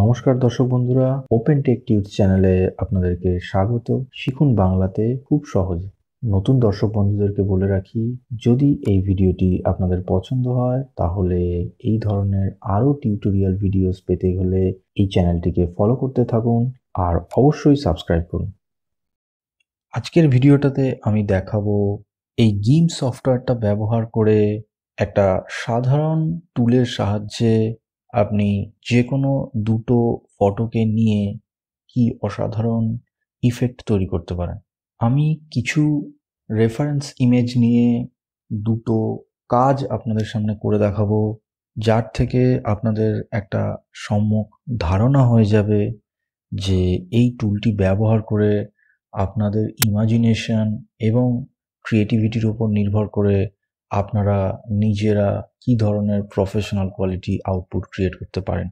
নমস্কার দর্শক বন্ধুরা ওপেন টেক টিউব চ্যানেলে আপনাদেরকে স্বাগত শিখুন বাংলাতে খুব সহজে নতুন দর্শক বন্ধুদেরকে বলে রাখি যদি এই ভিডিওটি আপনাদের পছন্দ হয় তাহলে এই ধরনের আরও টিউটোরিয়াল ভিডিওস পেতে হলে এই চ্যানেলটিকে ফলো করতে থাকুন আর অবশ্যই সাবস্ক্রাইব করুন আজকের ভিডিওটাতে আমি দেখাবো এই গিম সফটওয়্যারটা ব্যবহার করে একটা সাধারণ টুলের সাহায্যে আপনি যে কোনো দুটো ফটোকে নিয়ে কি অসাধারণ ইফেক্ট তৈরি করতে পারেন আমি কিছু রেফারেন্স ইমেজ নিয়ে দুটো কাজ আপনাদের সামনে করে দেখাবো যার থেকে আপনাদের একটা সম্যক ধারণা হয়ে যাবে যে এই টুলটি ব্যবহার করে আপনাদের ইমাজিনেশন এবং ক্রিয়েটিভিটির উপর নির্ভর করে আপনারা নিজেরা কি ধরনের প্রফেশনাল কোয়ালিটি আউটপুট ক্রিয়েট করতে পারেন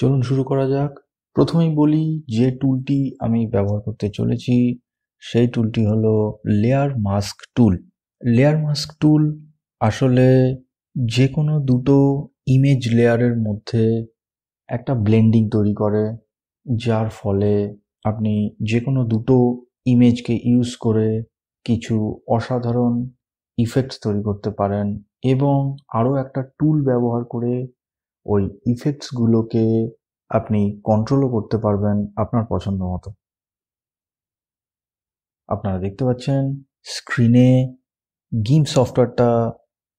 চলুন শুরু করা যাক প্রথমেই বলি যে টুলটি আমি ব্যবহার করতে চলেছি সেই টুলটি হলো layer mask tool layer mask tool আসলে যে কোনো দুটো ইমেজ লেয়ারের মধ্যে একটা ব্লেন্ডিং তৈরি করে যার ফলে আপনি যে কোনো দুটো ইমেজকে ইউজ করে কিছু অসাধারণ ইফেক্টস তৈরি করতে পারেন এবং আরও একটা টুল ব্যবহার করে ওই ইফেক্টসগুলোকে আপনি কন্ট্রোলও করতে পারবেন আপনার পছন্দ মতো আপনারা দেখতে পাচ্ছেন স্ক্রিনে গিম্প সফটওয়্যারটা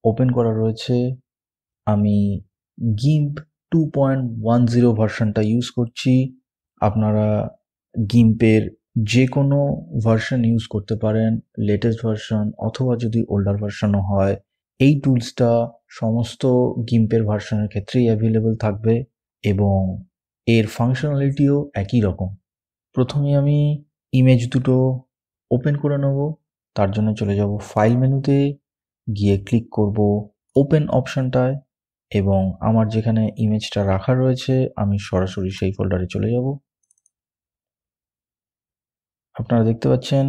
ওপেন করা রয়েছে আমি GIMP two point one zero ভার্সনটা ইউজ করছি আপনারা গিম্পের যে কোনো ভার্সন ইউজ করতে পারেন লেটেস্ট ভার্সন অথবা যদি ওল্ডার ভার্সনও হয় এই টুলসটা সমস্ত গিম্পের ভার্সনের ক্ষেত্রেই অ্যাভেলেবেল থাকবে এবং এর ফাংশনালিটিও একই রকম প্রথমে আমি ইমেজ দুটো ওপেন করে নেব তার জন্য চলে যাব ফাইল মেনুতে গিয়ে ক্লিক করব ওপেন অপশানটায় এবং আমার যেখানে ইমেজটা রাখা রয়েছে আমি সরাসরি সেই ফোল্ডারে চলে যাব আপনারা দেখতে পাচ্ছেন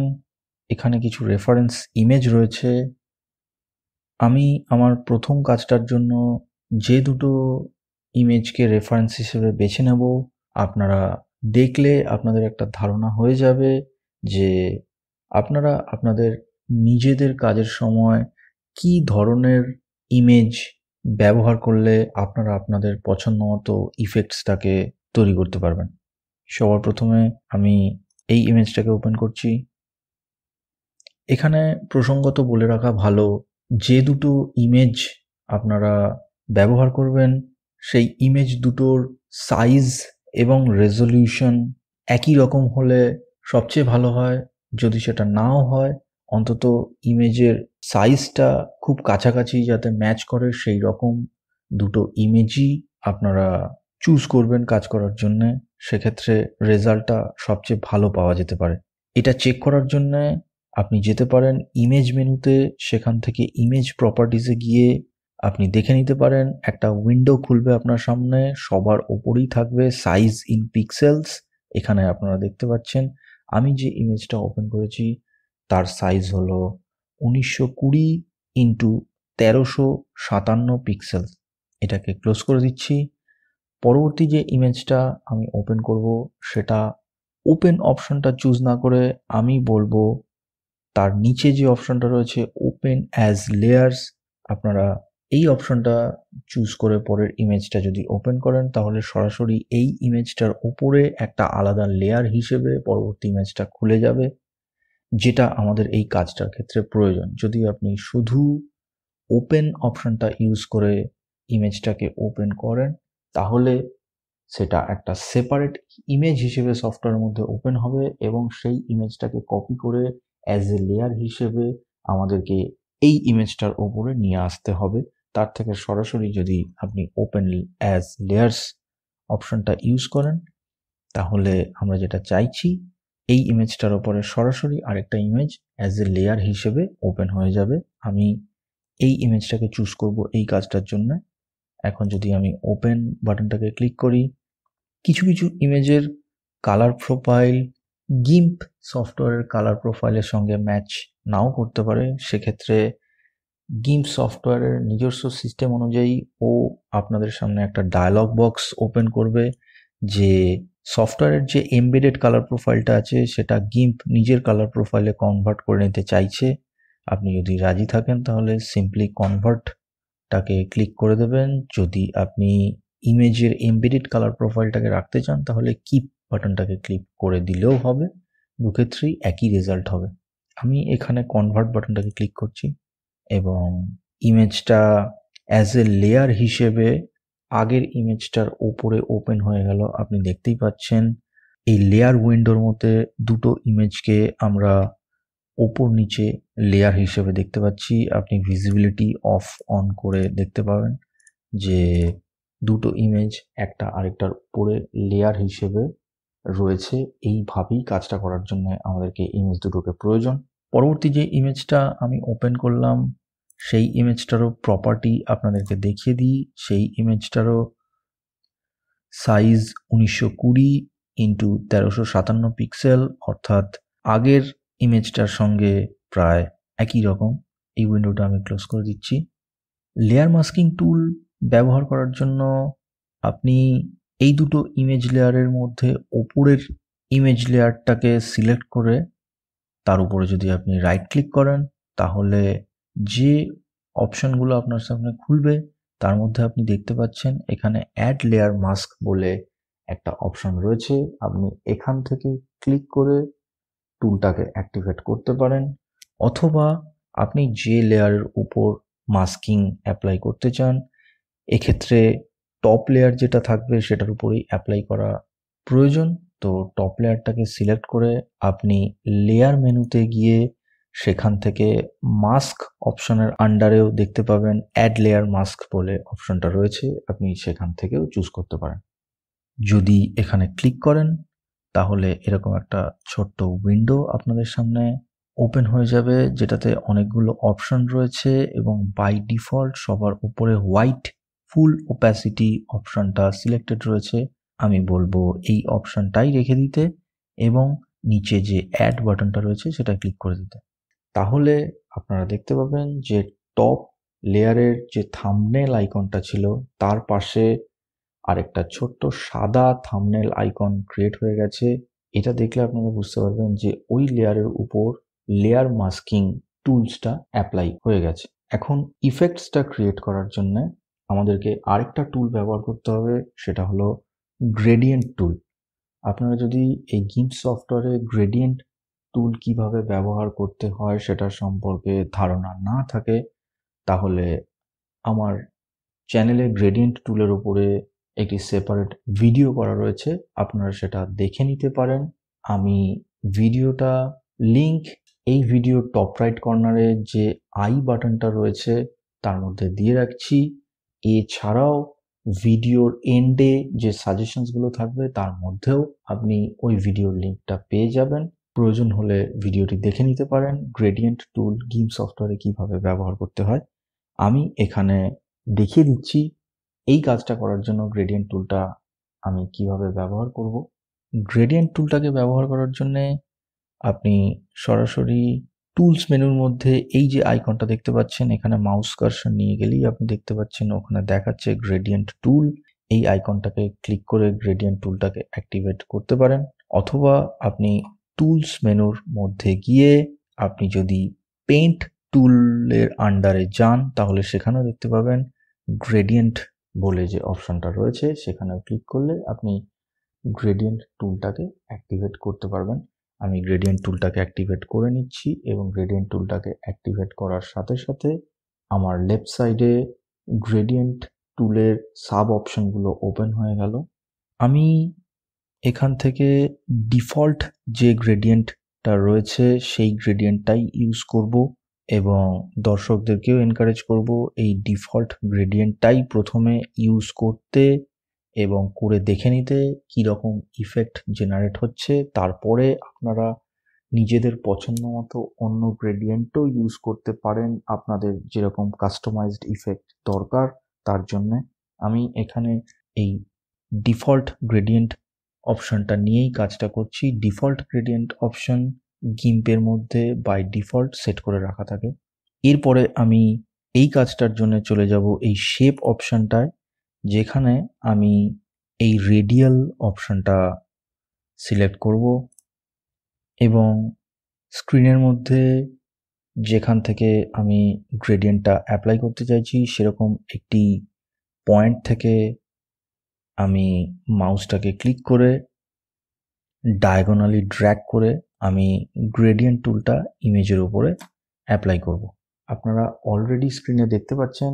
এখানে কিছু রেফারেন্স ইমেজ রয়েছে আমি আমার প্রথম কাজটার জন্য যে দুটো ইমেজকে রেফারেন্স হিসেবে বেছে নেব আপনারা দেখলে আপনাদের একটা ধারণা হয়ে যাবে যে আপনারা আপনাদের নিজেদের কাজের সময় কি ধরনের ইমেজ ব্যবহার করলে আপনারা আপনাদের পছন্দ মতো ইফেক্টসটাকে তৈরি করতে পারবেন সবার প্রথমে আমি এই ইমেজটাকে ওপেন করছি এখানে প্রসঙ্গত বলে রাখা ভালো যে দুটো ইমেজ আপনারা ব্যবহার করবেন সেই ইমেজ দুটোর সাইজ এবং রেজলিউশন একই রকম হলে সবচেয়ে ভালো হয় যদি সেটা নাও হয় অন্তত ইমেজের সাইজটা খুব কাছাকাছি যাতে ম্যাচ করে সেই রকম দুটো ইমেজই আপনারা চুজ করবেন কাজ করার জন্যে সেক্ষেত্রে রেজাল্টটা সবচেয়ে ভালো পাওয়া যেতে পারে এটা চেক করার জন্য আপনি যেতে পারেন ইমেজ মেনুতে সেখান থেকে ইমেজ প্রপার্টিসে গিয়ে আপনি দেখে নিতে পারেন একটা উইন্ডো খুলবে আপনার সামনে সবার ওপরেই থাকবে সাইজ ইন পিক্সেলস এখানে আপনারা দেখতে পাচ্ছেন আমি যে ইমেজটা ওপেন করেছি তার সাইজ হল উনিশশো কুড়ি ইন্টু তেরোশো সাতান্ন পিক্সেল এটাকে ক্লোজ করে দিচ্ছি পরবর্তী যে ইমেজটা আমি ওপেন করব সেটা ওপেন অপশনটা চুজ না করে আমি বলবো তার নিচে যে অপশনটা রয়েছে ওপেন অ্যাজ লেয়ার্স আপনারা এই অপশনটা চুজ করে পরের ইমেজটা যদি ওপেন করেন তাহলে সরাসরি এই ইমেজটার ওপরে একটা আলাদা লেয়ার হিসেবে পরবর্তী ইমেজটা খুলে যাবে যেটা আমাদের এই কাজটার ক্ষেত্রে প্রয়োজন যদি আপনি শুধু ওপেন অপশনটা ইউজ করে ইমেজটাকে ওপেন করেন তাহলে সেটা একটা সেপারেট ইমেজ হিসেবে সফটওয়্যারের মধ্যে ওপেন হবে এবং সেই ইমেজটাকে কপি করে অ্যাজ এ লেয়ার হিসেবে আমাদেরকে এই ইমেজটার ওপরে নিয়ে আসতে হবে তার থেকে সরাসরি যদি আপনি ওপেন অ্যাজ লেয়ার্স অপশনটা ইউজ করেন তাহলে আমরা যেটা চাইছি এই ইমেজটার ওপরে সরাসরি আরেকটা ইমেজ অ্যাজ এ লেয়ার হিসেবে ওপেন হয়ে যাবে আমি এই ইমেজটাকে চুজ করব এই কাজটার জন্য এখন যদি আমি ওপেন বাটনটাকে ক্লিক করি কিছু কিছু ইমেজের কালার প্রোফাইল গিম্প সফটওয়্যারের কালার প্রোফাইলের সঙ্গে ম্যাচ নাও করতে পারে সেক্ষেত্রে গিম্প সফটওয়্যারের নিজস্ব সিস্টেম অনুযায়ী ও আপনাদের সামনে একটা ডায়ালগ বক্স ওপেন করবে যে সফটওয়্যারের যে এমবেডেড কালার প্রোফাইলটা আছে সেটা গিম্প নিজের কালার প্রোফাইলে কনভার্ট করে নিতে চাইছে আপনি যদি রাজি থাকেন তাহলে সিম্পলি কনভার্ট টাকে ক্লিক করে দেবেন যদি আপনি ইমেজের এমবেডেড কালার প্রোফাইলটাকে রাখতে চান তাহলে কিপ বাটনটাকে ক্লিক করে দিলেও হবে দুক্ষেত্রেই একই রেজাল্ট হবে আমি এখানে কনভার্ট বাটনটাকে ক্লিক করছি এবং ইমেজটা অ্যাজ এ লেয়ার হিসেবে আগের ইমেজটার ওপরে ওপেন হয়ে গেল আপনি দেখতেই পাচ্ছেন এই লেয়ার উইন্ডোর মধ্যে দুটো ইমেজকে আমরা ওপর নিচে লেয়ার হিসেবে দেখতে পাচ্ছি আপনি ভিজিবিলিটি অফ অন করে দেখতে পাবেন যে দুটো ইমেজ একটা আরেকটার উপরে লেয়ার হিসেবে রয়েছে এইভাবেই কাজটা করার জন্য আমাদেরকে ইমেজ দুটোকে প্রয়োজন পরবর্তী যে ইমেজটা আমি ওপেন করলাম সেই ইমেজটারও প্রপার্টি আপনাদেরকে দেখিয়ে দিই সেই ইমেজটারও সাইজ উনিশশো কুড়ি ইন্টু তেরোশো সাতান্ন পিক্সেল অর্থাৎ আগের ইমেজটার সঙ্গে প্রায় একই রকম এই উইন্ডোটা আমি ক্লোজ করে দিচ্ছি লেয়ার মাস্কিং টুল ব্যবহার করার জন্য আপনি এই দুটো ইমেজ লেয়ারের মধ্যে ওপরের ইমেজ লেয়ারটাকে সিলেক্ট করে তার উপরে যদি আপনি রাইট ক্লিক করেন তাহলে যে অপশনগুলো আপনার সামনে খুলবে তার মধ্যে আপনি দেখতে পাচ্ছেন এখানে অ্যাড লেয়ার মাস্ক বলে একটা অপশন রয়েছে আপনি এখান থেকে ক্লিক করে টুলটাকে অ্যাক্টিভেট করতে পারেন অথবা আপনি যে লেয়ারের উপর মাস্কিং অ্যাপ্লাই করতে চান এক্ষেত্রে টপ লেয়ার যেটা থাকবে সেটার উপরেই অ্যাপ্লাই করা প্রয়োজন তো টপ লেয়ারটাকে সিলেক্ট করে আপনি লেয়ার মেনুতে গিয়ে সেখান থেকে মাস্ক অপশনের আন্ডারেও দেখতে পাবেন অ্যাড লেয়ার মাস্ক বলে অপশনটা রয়েছে আপনি সেখান থেকেও চুজ করতে পারেন যদি এখানে ক্লিক করেন তাহলে এরকম একটা ছোট্ট উইন্ডো আপনাদের সামনে ওপেন হয়ে যাবে যেটাতে অনেকগুলো অপশন রয়েছে এবং বাই ডিফল্ট সবার উপরে হোয়াইট ফুল ওপ্যাসিটি অপশনটা সিলেক্টেড রয়েছে আমি বলবো এই অপশনটাই রেখে দিতে এবং নিচে যে অ্যাড বাটনটা রয়েছে সেটা ক্লিক করে দিতে তাহলে আপনারা দেখতে পাবেন যে টপ লেয়ারের যে থামনেল আইকনটা ছিল তার পাশে আর একটা ছোট্ট সাদা থামনেল আইকন ক্রিয়েট হয়ে গেছে এটা দেখলে আপনারা বুঝতে পারবেন যে ওই লেয়ারের উপর লেয়ার মাস্কিং টুলসটা অ্যাপ্লাই হয়ে গেছে এখন ইফেক্টসটা ক্রিয়েট করার জন্য আমাদেরকে আরেকটা টুল ব্যবহার করতে হবে সেটা হলো গ্রেডিয়েন্ট টুল আপনারা যদি এই গিম সফটওয়্যারে গ্রেডিয়েন্ট টুল কিভাবে ব্যবহার করতে হয় সেটা সম্পর্কে ধারণা না থাকে তাহলে আমার চ্যানেলে গ্রেডিয়েন্ট টুলের উপরে একটি সেপারেট ভিডিও করা রয়েছে আপনারা সেটা দেখে নিতে পারেন আমি ভিডিওটা লিংক এই ভিডিও টপ রাইট কর্নারে যে আই বাটনটা রয়েছে তার মধ্যে দিয়ে রাখছি এছাড়াও ভিডিওর এন্ডে যে সাজেশনসগুলো থাকবে তার মধ্যেও আপনি ওই ভিডিওর লিঙ্কটা পেয়ে যাবেন প্রয়োজন হলে ভিডিওটি দেখে নিতে পারেন গ্রেডিয়েন্ট টুল গিম সফটওয়্যারে কিভাবে ব্যবহার করতে হয় আমি এখানে দেখিয়ে দিচ্ছি এই কাজটা করার জন্য গ্রেডিয়েন্ট টুলটা আমি কিভাবে ব্যবহার করব গ্রেডিয়েন্ট টুলটাকে ব্যবহার করার জন্যে আপনি সরাসরি টুলস মেনুর মধ্যে এই যে আইকনটা দেখতে পাচ্ছেন এখানে মাউস কার্সার নিয়ে গেলেই আপনি দেখতে পাচ্ছেন ওখানে দেখাচ্ছে গ্রেডিয়েন্ট টুল এই আইকনটাকে ক্লিক করে গ্রেডিয়েন্ট টুলটাকে অ্যাক্টিভেট করতে পারেন অথবা আপনি টুলস মেনুর মধ্যে গিয়ে আপনি যদি পেন্ট টুলের আন্ডারে যান তাহলে সেখানেও দেখতে পাবেন গ্রেডিয়েন্ট বলে যে অপশানটা রয়েছে সেখানে ক্লিক করলে আপনি গ্রেডিয়েন্ট টুলটাকে অ্যাক্টিভেট করতে পারবেন আমি গ্রেডিয়েন্ট টুলটাকে অ্যাক্টিভেট করে নিচ্ছি এবং গ্রেডিয়েন্ট টুলটাকে অ্যাক্টিভেট করার সাথে সাথে আমার লেফট সাইডে গ্রেডিয়েন্ট টুলের সাব অপশানগুলো ওপেন হয়ে গেল আমি এখান থেকে ডিফল্ট যে গ্রেডিয়েন্টটা রয়েছে সেই গ্রেডিয়েন্টটাই ইউজ করব এবং দর্শকদেরকেও এনকারেজ করব এই ডিফল্ট গ্রেডিয়েন্টটাই প্রথমে ইউজ করতে এবং করে দেখে নিতে কীরকম ইফেক্ট জেনারেট হচ্ছে তারপরে আপনারা নিজেদের পছন্দ মতো অন্য গ্রেডিয়েন্টও ইউজ করতে পারেন আপনাদের যেরকম কাস্টমাইজড ইফেক্ট দরকার তার জন্যে আমি এখানে এই ডিফল্ট গ্রেডিয়েন্ট অপশানটা নিয়েই কাজটা করছি ডিফল্ট গ্রেডিয়েন্ট অপশান গিম্পের মধ্যে বাই ডিফল্ট সেট করে রাখা থাকে এরপরে আমি এই কাজটার জন্য চলে যাব এই শেপ অপশানটায় যেখানে আমি এই রেডিয়াল অপশানটা সিলেক্ট করব এবং স্ক্রিনের মধ্যে যেখান থেকে আমি গ্রেডিয়েন্টটা অ্যাপ্লাই করতে চাইছি সেরকম একটি পয়েন্ট থেকে আমি মাউসটাকে ক্লিক করে ডায়াগোনালি ড্র্যাগ করে আমি গ্রেডিয়েন্ট টুলটা ইমেজের উপরে অ্যাপ্লাই করব। আপনারা অলরেডি স্ক্রিনে দেখতে পাচ্ছেন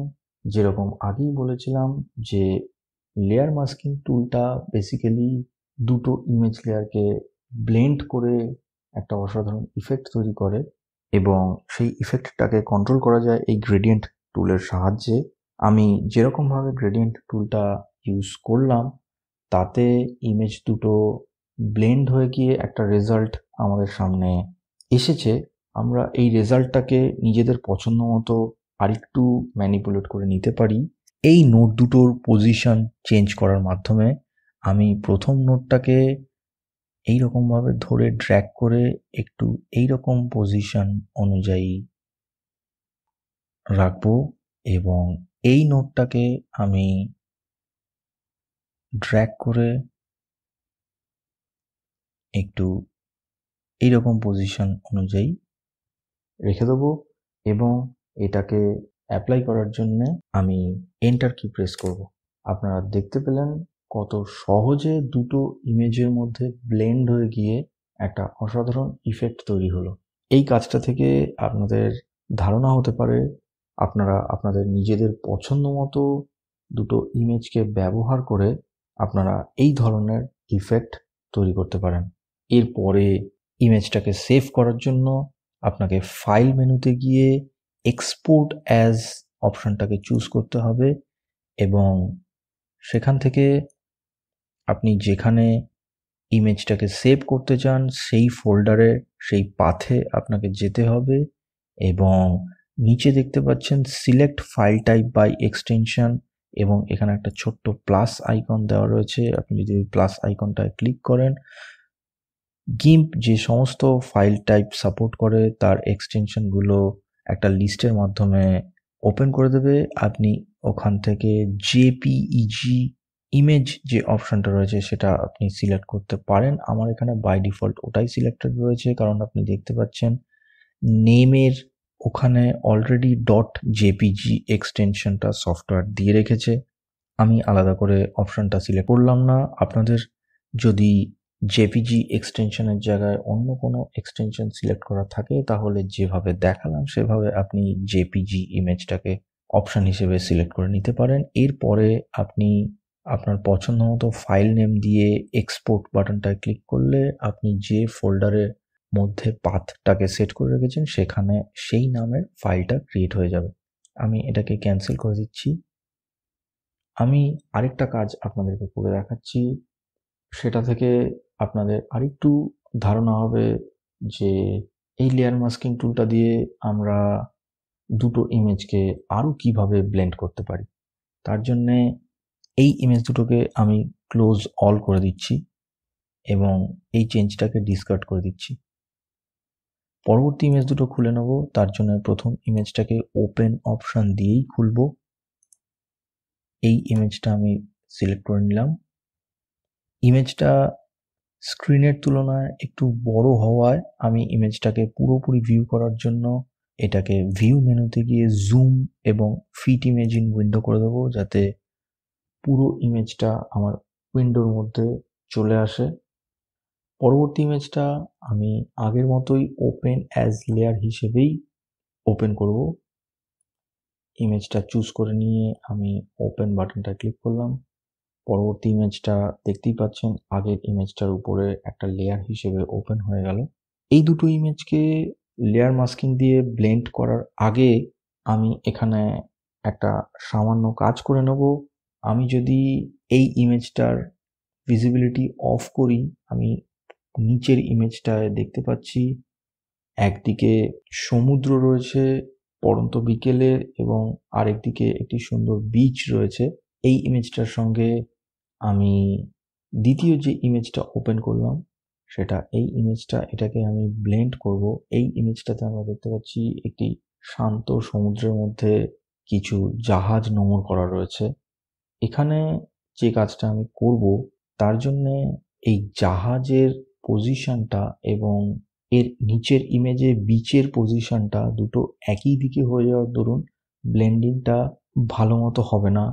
যেরকম আগেই বলেছিলাম যে লেয়ার মাস্কিং টুলটা বেসিক্যালি দুটো ইমেজ লেয়ারকে ব্লেন্ড করে একটা অসাধারণ ইফেক্ট তৈরি করে এবং সেই ইফেক্টটাকে কন্ট্রোল করা যায় এই গ্রেডিয়েন্ট টুলের সাহায্যে আমি যেরকমভাবে গ্রেডিয়েন্ট টুলটা ইউজ করলাম তাতে ইমেজ দুটো ব্লেন্ড হয়ে গিয়ে একটা রেজাল্ট আমাদের সামনে এসেছে আমরা এই রেজাল্টটাকে নিজেদের পছন্দ মতো আরেকটু ম্যানিপুলেট করে নিতে পারি এই নোট দুটোর পজিশন চেঞ্জ করার মাধ্যমে আমি প্রথম নোটটাকে এই ধরে ড্র্যাক করে একটু এই রকম পজিশন অনুযায়ী রাখবো এবং এই নোটটাকে আমি ড্র্যাক করে একটু এইরকম পজিশন অনুযায়ী রেখে দেবো এবং এটাকে অ্যাপ্লাই করার জন্য আমি এন্টার কি প্রেস করব। আপনারা দেখতে পেলেন কত সহজে দুটো ইমেজের মধ্যে ব্লেন্ড হয়ে গিয়ে একটা অসাধারণ ইফেক্ট তৈরি হলো এই কাজটা থেকে আপনাদের ধারণা হতে পারে আপনারা আপনাদের নিজেদের পছন্দ মতো দুটো ইমেজকে ব্যবহার করে আপনারা এই ধরনের ইফেক্ট তৈরি করতে পারেন এরপরে ইমেজটাকে সেভ করার জন্য আপনাকে ফাইল মেনুতে গিয়ে এক্সপোর্ট অ্যাজ অপশানটাকে চুজ করতে হবে এবং সেখান থেকে আপনি যেখানে ইমেজটাকে সেভ করতে চান সেই ফোল্ডারে সেই পাথে আপনাকে যেতে হবে এবং নিচে দেখতে পাচ্ছেন select file type by extension এবং এখানে একটা ছোট্ট প্লাস আইকন দেওয়া রয়েছে আপনি যদি ওই প্লাস আইকনটায় ক্লিক করেন গিম্প যে সমস্ত ফাইল টাইপ সাপোর্ট করে তার এক্সটেনশনগুলো একটা লিস্টের মাধ্যমে ওপেন করে দেবে আপনি ওখান থেকে জেপিইজি ইমেজ যে অপশানটা রয়েছে সেটা আপনি সিলেক্ট করতে পারেন আমার এখানে বাই ডিফল্ট ওটাই সিলেক্টেড রয়েছে কারণ আপনি দেখতে পাচ্ছেন নেমের ওখানে অলরেডি ডট জেপিজি এক্সটেনশনটা সফটওয়্যার দিয়ে রেখেছে আমি আলাদা করে অপশানটা সিলেক্ট করলাম না আপনাদের যদি জেপিজি এক্সটেনশনের জায়গায় অন্য কোনো এক্সটেনশন সিলেক্ট করা থাকে তাহলে যেভাবে দেখালাম সেভাবে আপনি জেপিজি ইমেজটাকে অপশান হিসেবে সিলেক্ট করে নিতে পারেন এরপরে আপনি আপনার পছন্দ মতো ফাইল নেম দিয়ে এক্সপোর্ট বাটনটায় ক্লিক করলে আপনি যে ফোল্ডারের মধ্যে পাথটাকে সেট করে রেখেছেন সেখানে সেই নামের ফাইলটা ক্রিয়েট হয়ে যাবে আমি এটাকে ক্যান্সেল করে দিচ্ছি আমি আরেকটা কাজ আপনাদেরকে করে দেখাচ্ছি সেটা থেকে আপনাদের আরেকটু ধারণা হবে যে এই লেয়ার মাস্কিং টুলটা দিয়ে আমরা দুটো ইমেজকে আরও কিভাবে ব্লেন্ড করতে পারি তার জন্যে এই ইমেজ দুটোকে আমি ক্লোজ অল করে দিচ্ছি এবং এই চেঞ্জটাকে ডিসকার্ড করে দিচ্ছি পরবর্তী ইমেজ দুটো খুলে নেব তার জন্য প্রথম ইমেজটাকে ওপেন অপশান দিয়েই খুলব এই ইমেজটা আমি সিলেক্ট করে নিলাম ইমেজটা স্ক্রিনের তুলনায় একটু বড় হওয়ায় আমি ইমেজটাকে পুরোপুরি ভিউ করার জন্য এটাকে ভিউ মেনুতে গিয়ে জুম এবং ফিট ইমেজিন উইন্ডো করে দেবো যাতে পুরো ইমেজটা আমার উইন্ডোর মধ্যে চলে আসে পরবর্তী ইমেজটা আমি আগের মতোই ওপেন অ্যাজ লেয়ার হিসেবেই ওপেন করব ইমেজটা চুজ করে নিয়ে আমি ওপেন বাটনটা ক্লিক করলাম পরবর্তী ইমেজটা দেখতেই পাচ্ছেন আগের ইমেজটার উপরে একটা লেয়ার হিসেবে ওপেন হয়ে গেল এই দুটো ইমেজকে লেয়ার মাস্কিং দিয়ে ব্লেন্ড করার আগে আমি এখানে একটা সামান্য কাজ করে নেব আমি যদি এই ইমেজটার ভিজিবিলিটি অফ করি আমি নিচের ইমেজটায় দেখতে পাচ্ছি একদিকে সমুদ্র রয়েছে পরন্ত বিকেলের এবং আরেকদিকে একটি সুন্দর বিচ রয়েছে এই ইমেজটার সঙ্গে আমি দ্বিতীয় যে ইমেজটা ওপেন করলাম সেটা এই ইমেজটা এটাকে আমি ব্লেন্ড করব এই ইমেজটাতে আমরা দেখতে পাচ্ছি একটি শান্ত সমুদ্রের মধ্যে কিছু জাহাজ নোঙর করা রয়েছে এখানে যে কাজটা আমি করব তার জন্যে এই জাহাজের পজিশনটা এবং এর নিচের ইমেজে বিচের পজিশনটা দুটো একই দিকে হয়ে যাওয়ার দরুন ব্লেন্ডিংটা ভালো মতো হবে না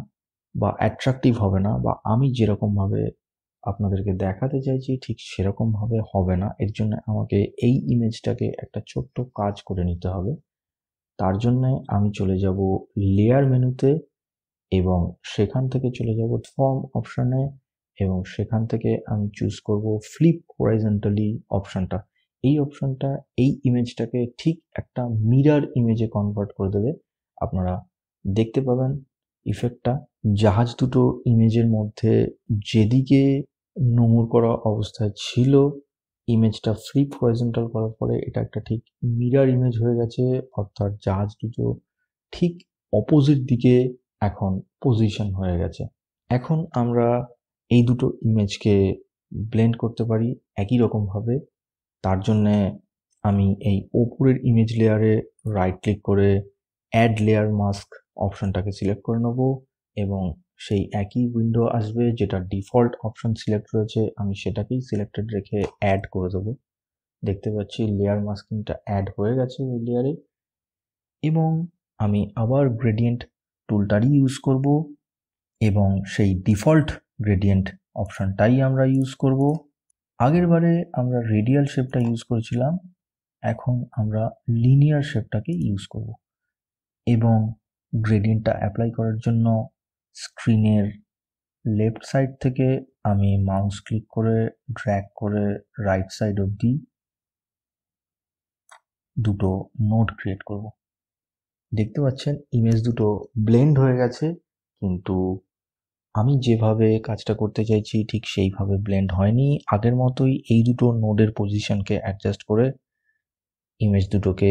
বা অ্যাট্রাকটিভ হবে না বা আমি যেরকমভাবে আপনাদেরকে দেখাতে চাইছি ঠিক সেরকমভাবে হবে না এর জন্য আমাকে এই ইমেজটাকে একটা ছোট্ট কাজ করে নিতে হবে তার জন্য আমি চলে যাব লেয়ার মেনুতে এবং সেখান থেকে চলে যাব ফর্ম অপশানে এবং সেখান থেকে আমি চুজ করব ফ্লিপ হরাইজেন্টালি অপশানটা এই অপশানটা এই ইমেজটাকে ঠিক একটা মিরার ইমেজে কনভার্ট করে দেবে আপনারা দেখতে পাবেন ইফেক্টটা জাহাজ দুটো ইমেজের মধ্যে যেদিকে নোংর করা অবস্থায় ছিল ইমেজটা ফ্রি হরাইজেন্টাল করার পরে এটা একটা ঠিক মিরার ইমেজ হয়ে গেছে অর্থাৎ জাহাজ দুটো ঠিক অপোজিট দিকে এখন পজিশন হয়ে গেছে এখন আমরা এই দুটো ইমেজকে ব্লেন্ড করতে পারি একই রকমভাবে তার জন্যে আমি এই ওপরের ইমেজ লেয়ারে রাইট ক্লিক করে অ্যাড লেয়ার মাস্ক অপশনটাকে সিলেক্ট করে নেবো এবং সেই একই উইন্ডো আসবে যেটা ডিফল্ট অপশন সিলেক্ট রয়েছে আমি সেটাকেই সিলেক্টেড রেখে অ্যাড করে দেবো দেখতে পাচ্ছি লেয়ার মাস্কিংটা অ্যাড হয়ে গেছে এই লেয়ারে এবং আমি আবার গ্রেডিয়েন্ট টুলটারই ইউজ করব এবং সেই ডিফল্ট গ্রেডিয়েন্ট অপশানটাই আমরা ইউজ করব আগের বারে আমরা রেডিয়াল শেপটা ইউজ করেছিলাম এখন আমরা লিনিয়ার শেপটাকে ইউজ করব এবং গ্রেডিয়েন্টটা অ্যাপ্লাই করার জন্য স্ক্রিনের লেফট সাইড থেকে আমি মাউস ক্লিক করে ড্র্যাগ করে রাইট সাইড অবধি দুটো নোট ক্রিয়েট করব দেখতে পাচ্ছেন ইমেজ দুটো ব্লেন্ড হয়ে গেছে কিন্তু আমি যেভাবে কাজটা করতে চাইছি ঠিক সেইভাবে ব্লেন্ড হয়নি আগের মতোই এই দুটো নোডের পজিশনকে অ্যাডজাস্ট করে ইমেজ দুটোকে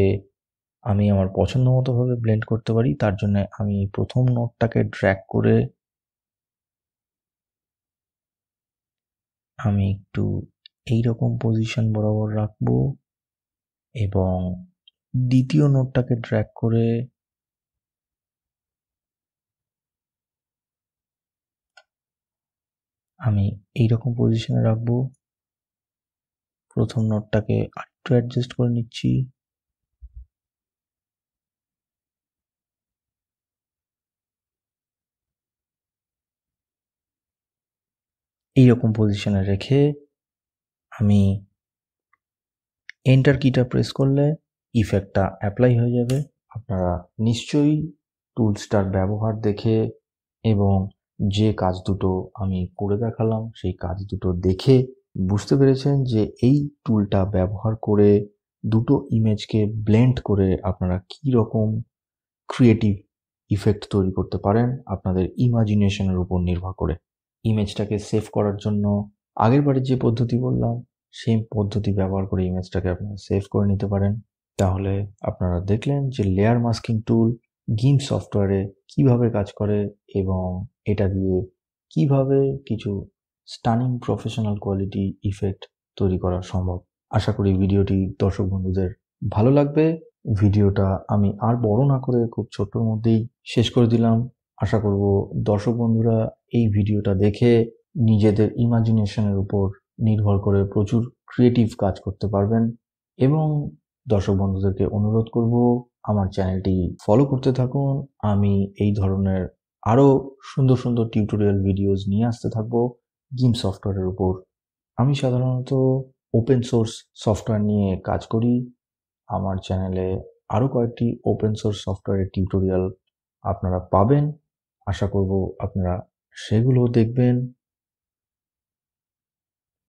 আমি আমার পছন্দ মতোভাবে ব্লেন্ড করতে পারি তার জন্য আমি প্রথম নোটটাকে ড্র্যাক করে আমি একটু এই রকম পজিশন বরাবর রাখবো এবং দ্বিতীয় নোটটাকে ড্র্যাক করে আমি এই রকম পজিশনে রাখবো প্রথম নোটটাকে একটু অ্যাডজাস্ট করে নিচ্ছি এইরকম পজিশনে রেখে আমি এন্টার কিটা প্রেস করলে ইফেক্টটা অ্যাপ্লাই হয়ে যাবে আপনারা নিশ্চয়ই টুলসটার ব্যবহার দেখে এবং যে কাজ দুটো আমি করে দেখালাম সেই কাজ দুটো দেখে বুঝতে পেরেছেন যে এই টুলটা ব্যবহার করে দুটো ইমেজকে ব্লেন্ড করে আপনারা কি রকম ক্রিয়েটিভ ইফেক্ট তৈরি করতে পারেন আপনাদের ইমাজিনেশনের উপর নির্ভর করে ইমেজটাকে সেভ করার জন্য আগের বারে যে পদ্ধতি বললাম সেই পদ্ধতি ব্যবহার করে ইমেজটাকে আপনারা সেভ করে নিতে পারেন তাহলে আপনারা দেখলেন যে লেয়ার মাস্কিং টুল গিম সফটওয়্যারে কিভাবে কাজ করে এবং এটা দিয়ে কিভাবে কিছু স্টানিং প্রফেশনাল কোয়ালিটি ইফেক্ট তৈরি করা সম্ভব আশা করি ভিডিওটি দর্শক বন্ধুদের ভালো লাগবে ভিডিওটা আমি আর বড় না করে খুব ছোট্টর মধ্যেই শেষ করে দিলাম আশা করব দর্শক বন্ধুরা এই ভিডিওটা দেখে নিজেদের ইমাজিনেশনের উপর নির্ভর করে প্রচুর ক্রিয়েটিভ কাজ করতে পারবেন এবং দর্শক বন্ধুদেরকে অনুরোধ করব আমার চ্যানেলটি ফলো করতে থাকুন আমি এই ধরনের আরও সুন্দর সুন্দর টিউটোরিয়াল ভিডিওস নিয়ে আসতে থাকব গেম সফটওয়্যারের উপর আমি সাধারণত ওপেন সোর্স সফটওয়্যার নিয়ে কাজ করি আমার চ্যানেলে আরও কয়েকটি ওপেন সোর্স সফটওয়্যারের টিউটোরিয়াল আপনারা পাবেন আশা করব আপনারা সেগুলো দেখবেন